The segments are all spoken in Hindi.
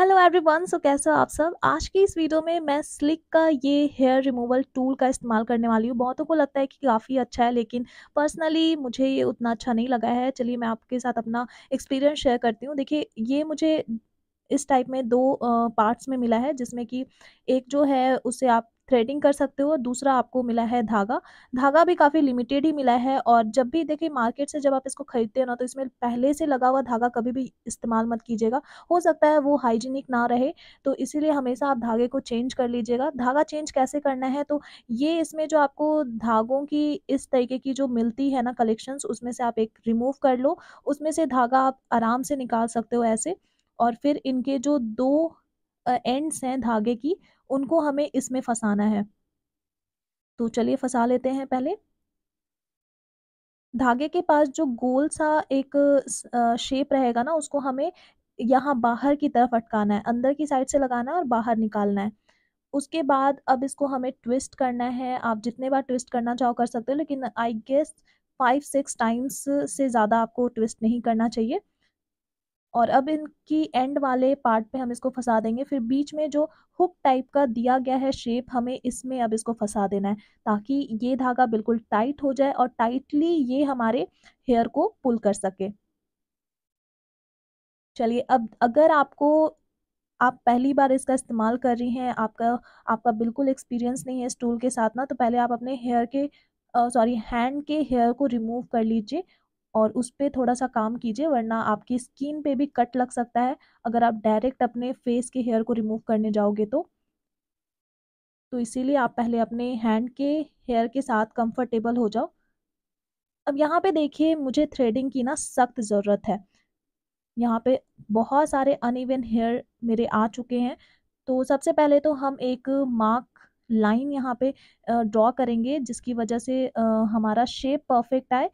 हेलो एवरीवन सो कैसे हो आप सब आज की इस वीडियो में मैं स्लिक का ये हेयर रिमूवल टूल का इस्तेमाल करने वाली हूँ बहुतों को लगता है कि काफ़ी अच्छा है लेकिन पर्सनली मुझे ये उतना अच्छा नहीं लगा है चलिए मैं आपके साथ अपना एक्सपीरियंस शेयर करती हूँ देखिए ये मुझे इस टाइप में दो पार्ट्स में मिला है जिसमें कि एक जो है उसे आप थ्रेडिंग कर सकते हो दूसरा आपको मिला है धागा धागा भी काफ़ी लिमिटेड ही मिला है और जब भी देखिए मार्केट से जब आप इसको खरीदते हो ना तो इसमें पहले से लगा हुआ धागा कभी भी इस्तेमाल मत कीजिएगा हो सकता है वो हाइजीनिक ना रहे तो इसीलिए हमेशा आप धागे को चेंज कर लीजिएगा धागा चेंज कैसे करना है तो ये इसमें जो आपको धागों की इस तरीके की जो मिलती है ना कलेक्शन उसमें से आप एक रिमूव कर लो उसमें से धागा आप आराम से निकाल सकते हो ऐसे और फिर इनके जो दो एंड्स हैं धागे की उनको हमें इसमें फंसाना है तो चलिए फंसा लेते हैं पहले धागे के पास जो गोल सा एक शेप रहेगा ना उसको हमें यहाँ बाहर की तरफ अटकाना है अंदर की साइड से लगाना है और बाहर निकालना है उसके बाद अब इसको हमें ट्विस्ट करना है आप जितने बार ट्विस्ट करना चाहो कर सकते हो लेकिन I guess five six times से ज़्यादा आपको ट्विस्ट नहीं करना चाहिए और अब इनकी एंड वाले पार्ट पे हम इसको फंसा देंगे फिर बीच में जो हुक टाइप का दिया गया है शेप हमें इसमें अब इसको फंसा देना है ताकि ये धागा बिल्कुल टाइट हो जाए और टाइटली ये हमारे हेयर को पुल कर सके चलिए अब अगर आपको आप पहली बार इसका इस्तेमाल कर रही हैं आपका आपका बिल्कुल एक्सपीरियंस नहीं है इस टूल के साथ ना तो पहले आप अपने हेयर के सॉरी हैंड के हेयर को रिमूव कर लीजिए और उस पर थोड़ा सा काम कीजिए वरना आपकी स्किन पे भी कट लग सकता है अगर आप डायरेक्ट अपने फेस के हेयर को रिमूव करने जाओगे तो तो इसीलिए आप पहले अपने हैंड के हेयर के साथ कंफर्टेबल हो जाओ अब यहाँ पे देखिए मुझे थ्रेडिंग की ना सख्त ज़रूरत है यहाँ पे बहुत सारे अन हेयर मेरे आ चुके हैं तो सबसे पहले तो हम एक मार्क लाइन यहाँ पे ड्रॉ करेंगे जिसकी वजह से हमारा शेप परफेक्ट आए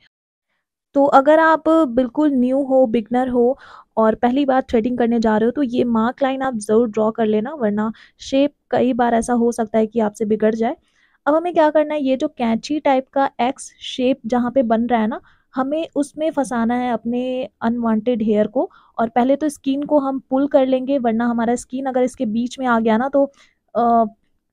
तो अगर आप बिल्कुल न्यू हो बिगनर हो और पहली बार थ्रेडिंग करने जा रहे हो तो ये मार्क लाइन आप ज़रूर ड्रॉ कर लेना वरना शेप कई बार ऐसा हो सकता है कि आपसे बिगड़ जाए अब हमें क्या करना है ये जो कैंची टाइप का एक्स शेप जहाँ पे बन रहा है ना हमें उसमें फंसाना है अपने अनवांटेड हेयर को और पहले तो स्किन को हम पुल कर लेंगे वरना हमारा स्किन अगर इसके बीच में आ गया ना तो आ,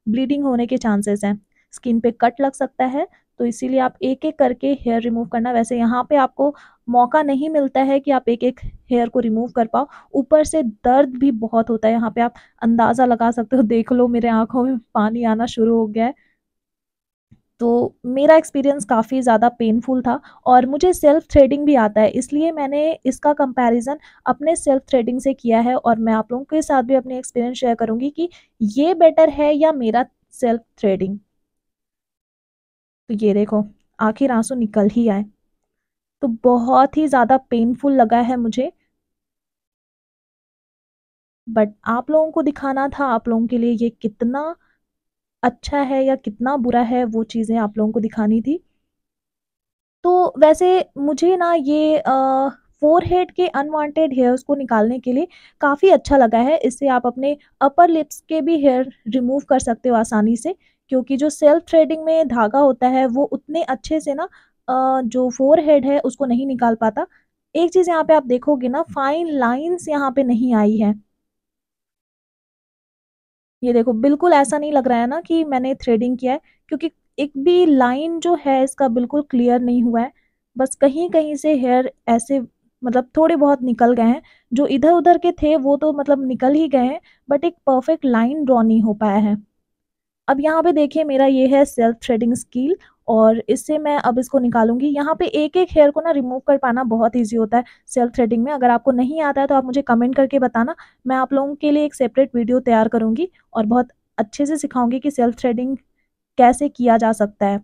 ब्लीडिंग होने के चांसेस हैं स्किन पे कट लग सकता है तो इसीलिए आप एक एक करके हेयर रिमूव करना वैसे यहाँ पे आपको मौका नहीं मिलता है कि आप एक एक हेयर को रिमूव कर पाओ ऊपर से दर्द भी बहुत होता है यहाँ पे आप अंदाज़ा लगा सकते हो देख लो मेरे आँखों में पानी आना शुरू हो गया है तो मेरा एक्सपीरियंस काफ़ी ज़्यादा पेनफुल था और मुझे सेल्फ थ्रेडिंग भी आता है इसलिए मैंने इसका कंपैरिजन अपने सेल्फ थ्रेडिंग से किया है और मैं आप लोगों के साथ भी अपने एक्सपीरियंस शेयर करूँगी कि ये बेटर है या मेरा सेल्फ थ्रेडिंग तो ये देखो आखिर आंसू निकल ही आए तो बहुत ही ज़्यादा पेनफुल लगा है मुझे बट आप लोगों को दिखाना था आप लोगों के लिए ये कितना अच्छा है या कितना बुरा है वो चीज़ें आप लोगों को दिखानी थी तो वैसे मुझे ना ये फोर हेड के अनवांटेड हेयर्स को निकालने के लिए काफ़ी अच्छा लगा है इससे आप अपने अपर लिप्स के भी हेयर रिमूव कर सकते हो आसानी से क्योंकि जो सेल्फ थ्रेडिंग में धागा होता है वो उतने अच्छे से ना जो फोर हेड है उसको नहीं निकाल पाता एक चीज़ यहाँ पे आप देखोगे ना फाइन लाइंस यहाँ पे नहीं आई है ये देखो बिल्कुल ऐसा नहीं लग रहा है ना कि मैंने थ्रेडिंग किया है क्योंकि एक भी लाइन जो है इसका बिल्कुल क्लियर नहीं हुआ है बस कहीं कहीं से हेयर ऐसे मतलब थोड़े बहुत निकल गए हैं जो इधर उधर के थे वो तो मतलब निकल ही गए हैं बट एक परफेक्ट लाइन ड्रॉ नहीं हो पाया है अब यहाँ पे देखिए मेरा ये है सेल्फ थ्रेडिंग स्कील और इससे मैं अब इसको निकालूंगी यहाँ पे एक एक हेयर को ना रिमूव कर पाना बहुत इजी होता है सेल्फ थ्रेडिंग में अगर आपको नहीं आता है तो आप मुझे कमेंट करके बताना मैं आप लोगों के लिए एक सेपरेट वीडियो तैयार करूँगी और बहुत अच्छे से सिखाऊंगी कि सेल्फ थ्रेडिंग कैसे किया जा सकता है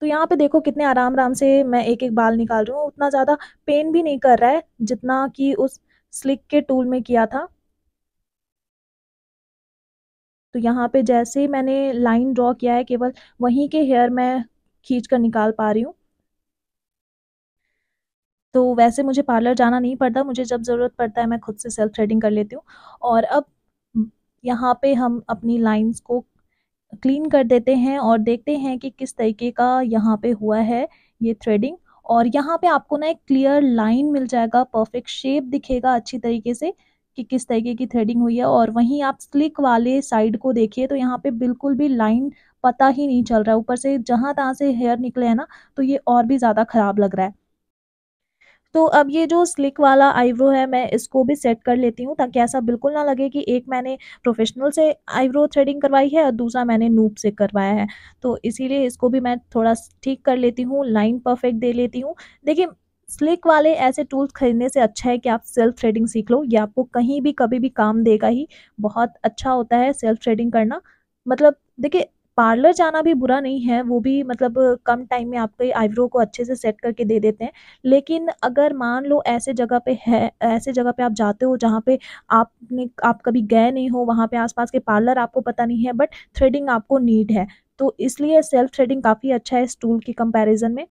तो यहाँ पे देखो कितने आराम आराम से मैं एक एक बाल निकाल रही हूँ उतना ज़्यादा पेन भी नहीं कर रहा है जितना कि उस स्लिक के टूल में किया था तो यहाँ पे जैसे ही मैंने लाइन ड्रॉ किया है केवल वहीं के हेयर मैं खींच कर निकाल पा रही हूँ तो वैसे मुझे पार्लर जाना नहीं पड़ता मुझे जब ज़रूरत पड़ता है मैं खुद से सेल्फ थ्रेडिंग कर लेती हूँ और अब यहाँ पे हम अपनी लाइंस को क्लीन कर देते हैं और देखते हैं कि किस तरीके का यहाँ पे हुआ है ये थ्रेडिंग और यहाँ पे आपको ना एक क्लियर लाइन मिल जाएगा परफेक्ट शेप दिखेगा अच्छी तरीके से कि किस तरीके की थ्रेडिंग हुई है और वहीं आप स्लिक वाले साइड को देखिए तो यहाँ पे बिल्कुल भी लाइन पता ही नहीं चल रहा है ऊपर से जहाँ तहाँ से हेयर निकले हैं ना तो ये और भी ज़्यादा ख़राब लग रहा है तो अब ये जो स्लिक वाला आईब्रो है मैं इसको भी सेट कर लेती हूँ ताकि ऐसा बिल्कुल ना लगे कि एक मैंने प्रोफेशनल से आईब्रो थ्रेडिंग करवाई है और दूसरा मैंने नूप से करवाया है तो इसीलिए इसको भी मैं थोड़ा ठीक कर लेती हूँ लाइन परफेक्ट दे लेती हूँ देखिए स्लिक वाले ऐसे टूल्स खरीदने से अच्छा है कि आप सेल्फ ट्रेडिंग सीख लो ये आपको कहीं भी कभी भी काम देगा ही बहुत अच्छा होता है सेल्फ ट्रेडिंग करना मतलब देखिए पार्लर जाना भी बुरा नहीं है वो भी मतलब कम टाइम में आपके आईब्रो को अच्छे से सेट करके दे देते हैं लेकिन अगर मान लो ऐसे जगह पे है ऐसे जगह पे आप जाते हो जहाँ पे आपने आप कभी गए नहीं हो वहाँ पे आसपास के पार्लर आपको पता नहीं है बट थ्रेडिंग आपको नीड है तो इसलिए सेल्फ थ्रेडिंग काफ़ी अच्छा है इस टूल की कंपेरिज़न में